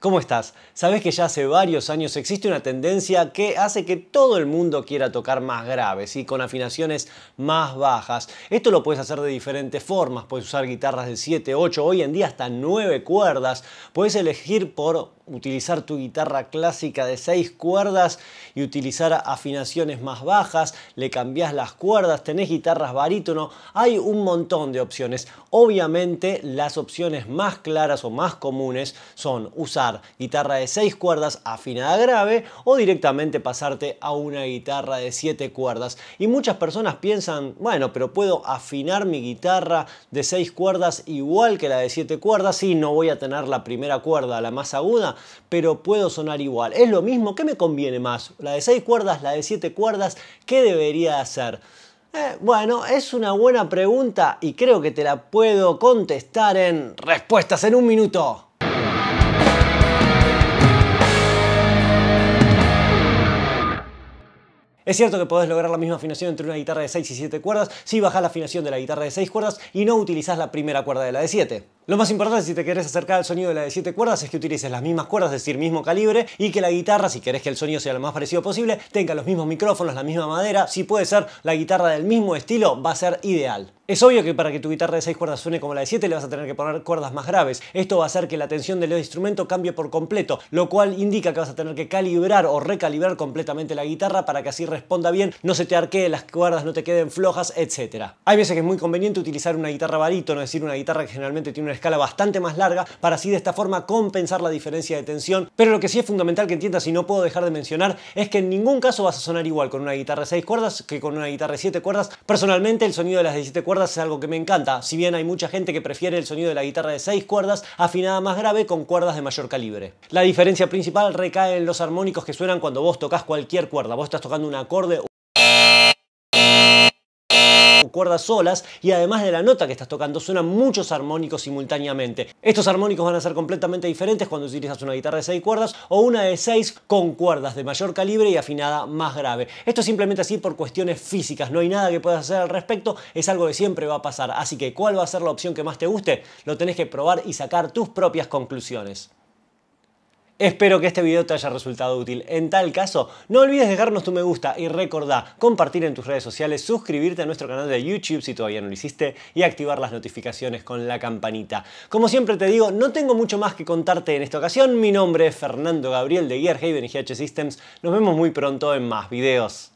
¿Cómo estás? Sabes que ya hace varios años existe una tendencia que hace que todo el mundo quiera tocar más graves y con afinaciones más bajas. Esto lo puedes hacer de diferentes formas. Puedes usar guitarras de 7, 8, hoy en día hasta 9 cuerdas. Puedes elegir por utilizar tu guitarra clásica de 6 cuerdas y utilizar afinaciones más bajas. Le cambias las cuerdas, tenés guitarras barítono. Hay un montón de opciones. Obviamente las opciones más claras o más comunes son usar guitarra de 6 cuerdas afinada grave o directamente pasarte a una guitarra de 7 cuerdas. Y muchas personas piensan, bueno, pero puedo afinar mi guitarra de 6 cuerdas igual que la de 7 cuerdas, y no voy a tener la primera cuerda, la más aguda, pero puedo sonar igual. Es lo mismo, ¿qué me conviene más? ¿La de 6 cuerdas, la de 7 cuerdas? ¿Qué debería hacer? Eh, bueno, es una buena pregunta y creo que te la puedo contestar en respuestas en un minuto. Es cierto que podés lograr la misma afinación entre una guitarra de 6 y 7 cuerdas si bajas la afinación de la guitarra de 6 cuerdas y no utilizás la primera cuerda de la de 7. Lo más importante si te querés acercar al sonido de la de 7 cuerdas es que utilices las mismas cuerdas, es decir, mismo calibre, y que la guitarra, si querés que el sonido sea lo más parecido posible, tenga los mismos micrófonos, la misma madera, si puede ser la guitarra del mismo estilo, va a ser ideal. Es obvio que para que tu guitarra de 6 cuerdas suene como la de 7 le vas a tener que poner cuerdas más graves. Esto va a hacer que la tensión del instrumento cambie por completo, lo cual indica que vas a tener que calibrar o recalibrar completamente la guitarra para que así responda bien, no se te arquee, las cuerdas no te queden flojas, etc. Hay veces que es muy conveniente utilizar una guitarra barítono, es decir, una guitarra que generalmente tiene una escala bastante más larga para así de esta forma compensar la diferencia de tensión. Pero lo que sí es fundamental que entiendas y no puedo dejar de mencionar es que en ningún caso vas a sonar igual con una guitarra de 6 cuerdas que con una guitarra de 7 cuerdas. Personalmente el sonido de las de cuerdas es algo que me encanta, si bien hay mucha gente que prefiere el sonido de la guitarra de 6 cuerdas afinada más grave con cuerdas de mayor calibre. La diferencia principal recae en los armónicos que suenan cuando vos tocas cualquier cuerda. Vos estás tocando un acorde cuerdas solas y además de la nota que estás tocando suenan muchos armónicos simultáneamente. Estos armónicos van a ser completamente diferentes cuando utilizas una guitarra de 6 cuerdas o una de 6 con cuerdas de mayor calibre y afinada más grave. Esto es simplemente así por cuestiones físicas, no hay nada que puedas hacer al respecto, es algo que siempre va a pasar, así que cuál va a ser la opción que más te guste, lo tenés que probar y sacar tus propias conclusiones. Espero que este video te haya resultado útil. En tal caso, no olvides dejarnos tu me gusta y recordá compartir en tus redes sociales, suscribirte a nuestro canal de YouTube si todavía no lo hiciste y activar las notificaciones con la campanita. Como siempre te digo, no tengo mucho más que contarte en esta ocasión. Mi nombre es Fernando Gabriel de Gearhaven y GH Systems. Nos vemos muy pronto en más videos.